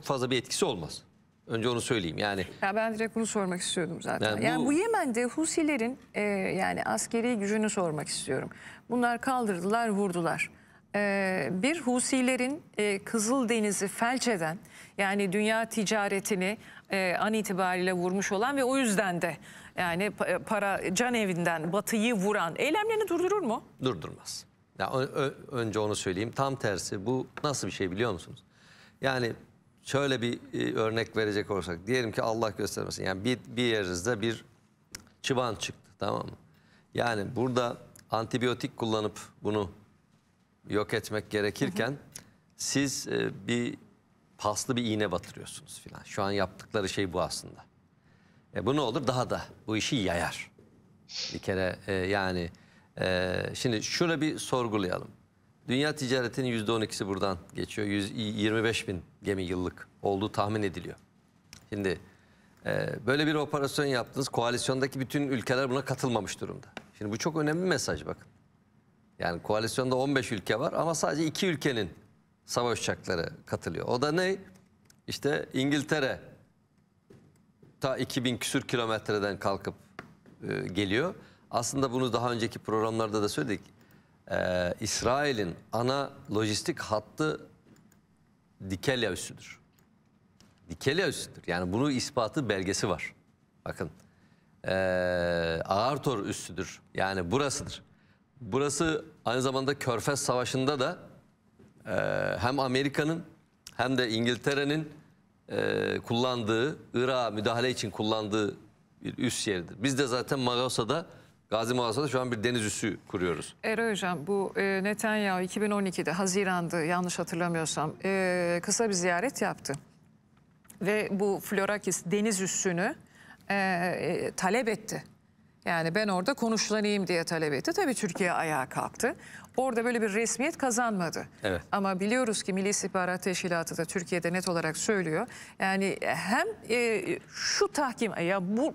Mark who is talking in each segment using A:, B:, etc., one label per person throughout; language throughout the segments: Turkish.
A: çok fazla bir etkisi olmaz. Önce onu söyleyeyim yani.
B: Ya ben direkt bunu sormak istiyordum zaten. Yani bu, yani bu Yemen'de Husilerin e, yani askeri gücünü sormak istiyorum. Bunlar kaldırdılar, vurdular. E, bir Husilerin e, Kızıl Denizi felç eden yani dünya ticaretini e, an itibariyle vurmuş olan ve o yüzden de yani e, para can evinden batıyı vuran eylemlerini durdurur mu?
A: Durdurmaz. Ya önce onu söyleyeyim. Tam tersi bu nasıl bir şey biliyor musunuz? Yani Şöyle bir e, örnek verecek olursak diyelim ki Allah göstermesin yani bir, bir yerinizde bir çıban çıktı tamam mı? Yani burada antibiyotik kullanıp bunu yok etmek gerekirken siz e, bir paslı bir iğne batırıyorsunuz filan. Şu an yaptıkları şey bu aslında. E, bu ne olur daha da bu işi yayar. Bir kere e, yani e, şimdi şuna bir sorgulayalım. Dünya ticaretinin yüzde on ikisi buradan geçiyor. 125 bin gemi yıllık olduğu tahmin ediliyor. Şimdi e, böyle bir operasyon yaptınız. Koalisyondaki bütün ülkeler buna katılmamış durumda. Şimdi bu çok önemli mesaj bakın. Yani koalisyonda 15 ülke var ama sadece iki ülkenin savaş uçakları katılıyor. O da ne? İşte İngiltere ta 2000 küsür kilometreden kalkıp e, geliyor. Aslında bunu daha önceki programlarda da söyledik e, İsrail'in ana lojistik hattı Dikelya üssüdür. Dikelya üssüdür. Yani bunu ispatı belgesi var. Bakın. E, ee, Ağartor üssüdür. Yani burasıdır. Burası aynı zamanda Körfez Savaşı'nda da e, hem Amerika'nın hem de İngiltere'nin e, kullandığı, Irak'a müdahale için kullandığı bir üs yeridir. Biz de zaten Magasa'da Gazi Mağaza'da şu an bir deniz üssü kuruyoruz.
B: Eray Hocam bu e, Netanyahu 2012'de Haziran'dı yanlış hatırlamıyorsam e, kısa bir ziyaret yaptı. Ve bu Florakis deniz üssünü e, e, talep etti. Yani ben orada konuşlanayım diye talep etti. Tabii Türkiye ayağa kalktı. Orada böyle bir resmiyet kazanmadı. Evet. Ama biliyoruz ki Milli İstihbarat Teşkilatı da Türkiye'de net olarak söylüyor. Yani hem e, şu tahkim ya bu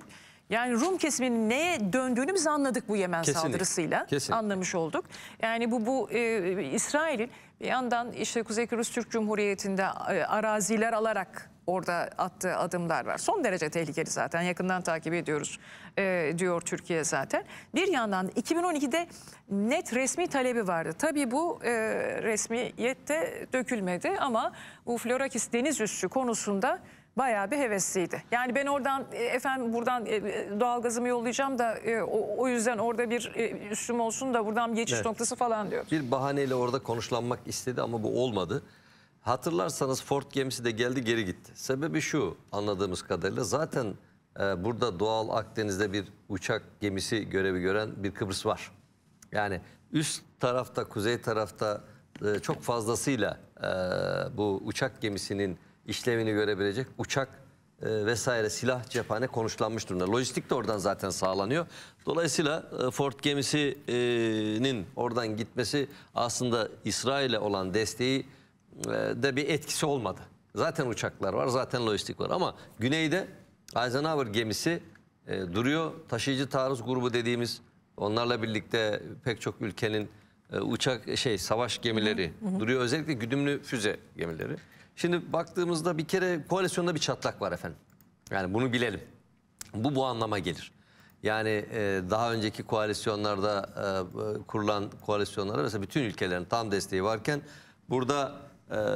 B: yani Rum kesiminin neye döndüğünü biz anladık bu Yemen Kesinlikle. saldırısıyla. Kesinlikle. Anlamış olduk. Yani bu bu e, İsrail'in bir yandan işte Kuzey Kıbrıs Türk Cumhuriyeti'nde e, araziler alarak orada attığı adımlar var. Son derece tehlikeli zaten yakından takip ediyoruz e, diyor Türkiye zaten. Bir yandan 2012'de net resmi talebi vardı. Tabii bu e, resmiyette dökülmedi ama bu Florakis deniz üssü konusunda bayağı bir hevesliydi. Yani ben oradan e, efendim buradan e, e, doğalgazımı yollayacağım da o, yüzden orada bir üstüm olsun da buradan bir geçiş evet. noktası falan diyor. Bir
A: bahaneyle orada konuşlanmak istedi ama bu olmadı. Hatırlarsanız Ford gemisi de geldi geri gitti. Sebebi şu anladığımız kadarıyla zaten burada Doğal Akdeniz'de bir uçak gemisi görevi gören bir Kıbrıs var. Yani üst tarafta kuzey tarafta çok fazlasıyla bu uçak gemisinin işlevini görebilecek uçak e, vesaire silah cephane konuşlanmış durumda. Lojistik de oradan zaten sağlanıyor. Dolayısıyla e, Ford gemisinin oradan gitmesi aslında İsrail'e olan desteği e, de bir etkisi olmadı. Zaten uçaklar var, zaten lojistik var ama güneyde Eisenhower gemisi e, duruyor. Taşıyıcı taarruz grubu dediğimiz onlarla birlikte pek çok ülkenin ee, uçak şey savaş gemileri hı hı. duruyor. Özellikle güdümlü füze gemileri. Şimdi baktığımızda bir kere koalisyonda bir çatlak var efendim. Yani bunu bilelim. Bu bu anlama gelir. Yani e, daha önceki koalisyonlarda e, kurulan koalisyonlara mesela bütün ülkelerin tam desteği varken burada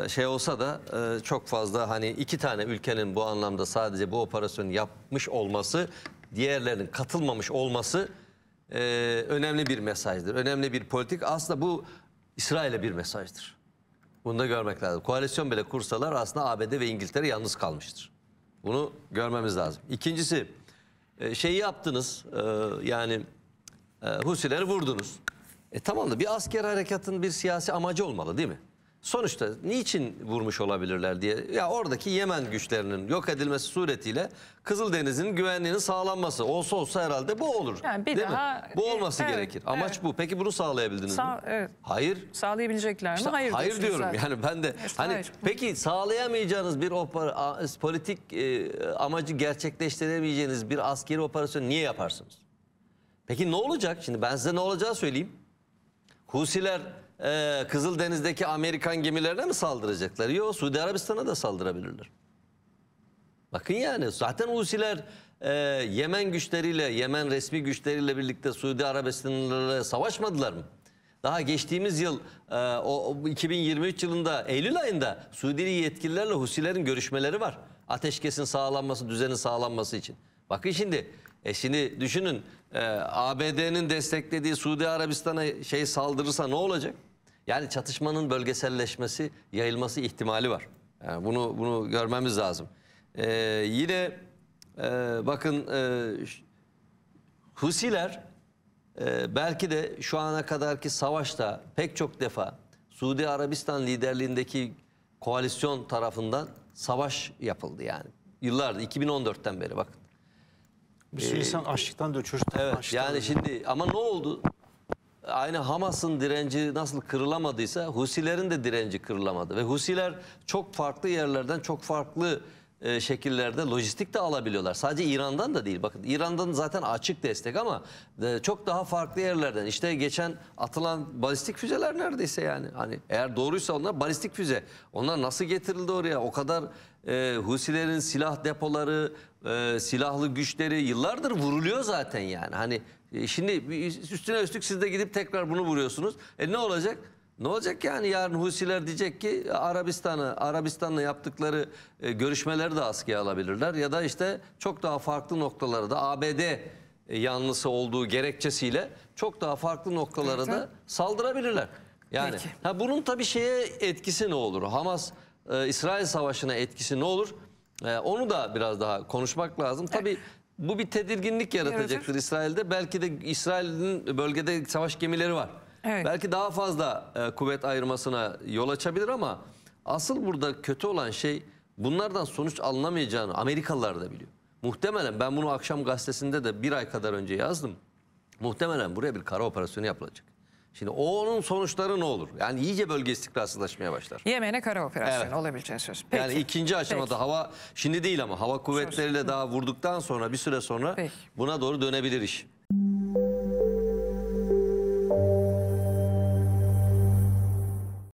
A: e, şey olsa da e, çok fazla hani iki tane ülkenin bu anlamda sadece bu operasyonu yapmış olması, diğerlerinin katılmamış olması e, önemli bir mesajdır. Önemli bir politik. Aslında bu İsrail'e bir mesajdır. Bunu da görmek lazım. Koalisyon bile kursalar aslında ABD ve İngiltere yalnız kalmıştır. Bunu görmemiz lazım. İkincisi şey yaptınız e, yani e, Husileri vurdunuz. E tamam da bir asker harekatın bir siyasi amacı olmalı değil mi? Sonuçta niçin vurmuş olabilirler diye ya oradaki Yemen güçlerinin yok edilmesi suretiyle Kızıldeniz'in güvenliğinin sağlanması olsa olsa herhalde bu olur. Yani bir değil daha, mi? Bu olması evet, gerekir. Amaç evet. bu. Peki bunu sağlayabildiniz Sağ, mi? Evet. Hayır.
B: Sağlayabilecekler mi? hayır. Hayır diyorum. Zaten. Yani ben de işte hani hayır.
A: peki sağlayamayacağınız bir opera, politik e, amacı gerçekleştiremeyeceğiniz bir askeri operasyon niye yaparsınız? Peki ne olacak? Şimdi ben size ne olacağı söyleyeyim. Husiler e, Kızıldeniz'deki Amerikan gemilerine mi saldıracaklar? Yok Suudi Arabistan'a da saldırabilirler. Bakın yani zaten Husiler e, Yemen güçleriyle, Yemen resmi güçleriyle birlikte Suudi Arabistan'la savaşmadılar mı? Daha geçtiğimiz yıl e, o, o 2023 yılında Eylül ayında Suudili yetkililerle Husilerin görüşmeleri var. Ateşkesin sağlanması, düzenin sağlanması için. Bakın şimdi, e şimdi düşünün e, ee, ABD'nin desteklediği Suudi Arabistan'a şey saldırırsa ne olacak? Yani çatışmanın bölgeselleşmesi, yayılması ihtimali var. Yani bunu bunu görmemiz lazım. E, yine e, bakın e, Husiler e, belki de şu ana kadarki savaşta pek çok defa Suudi Arabistan liderliğindeki koalisyon tarafından savaş yapıldı yani. Yıllardır 2014'ten beri bak. Bir sürü ee, insan açlıktan diyor çocuklar evet, açlıktan. Yani diyor. şimdi ama ne oldu? Aynı Hamas'ın direnci nasıl kırılamadıysa Husilerin de direnci kırılamadı. Ve Husiler çok farklı yerlerden çok farklı e, şekillerde lojistik de alabiliyorlar. Sadece İran'dan da değil. Bakın İran'dan zaten açık destek ama e, çok daha farklı yerlerden. İşte geçen atılan balistik füzeler neredeyse yani. Hani eğer doğruysa onlar balistik füze. Onlar nasıl getirildi oraya? O kadar e, Husilerin silah depoları, e, silahlı güçleri yıllardır vuruluyor zaten yani. Hani e, şimdi üstüne üstlük siz de gidip tekrar bunu vuruyorsunuz. E ne olacak? Ne olacak yani yarın Husiler diyecek ki Arabistan'ı Arabistan'la yaptıkları e, görüşmeleri de askıya alabilirler ya da işte çok daha farklı noktaları da ABD e, yanlısı olduğu gerekçesiyle çok daha farklı noktalara evet, da saldırabilirler. Yani Peki. ha bunun tabii şeye etkisi ne olur? Hamas e, İsrail Savaşı'na etkisi ne olur? E, onu da biraz daha konuşmak lazım. Tabii bu bir tedirginlik yaratacaktır İsrail'de. Belki de İsrail'in bölgede savaş gemileri var. Evet. Belki daha fazla e, kuvvet ayırmasına yol açabilir ama asıl burada kötü olan şey bunlardan sonuç alınamayacağını Amerikalılar da biliyor. Muhtemelen ben bunu akşam gazetesinde de bir ay kadar önce yazdım. Muhtemelen buraya bir kara operasyonu yapılacak. Şimdi o onun sonuçları ne olur? Yani iyice bölge istikrarsızlaşmaya başlar.
B: Yemen'e kara operasyonu evet. olabileceği söz. Peki. Yani ikinci aşamada Peki.
A: hava şimdi değil ama hava kuvvetleriyle daha vurduktan sonra bir süre sonra Peki. buna doğru dönebilir iş.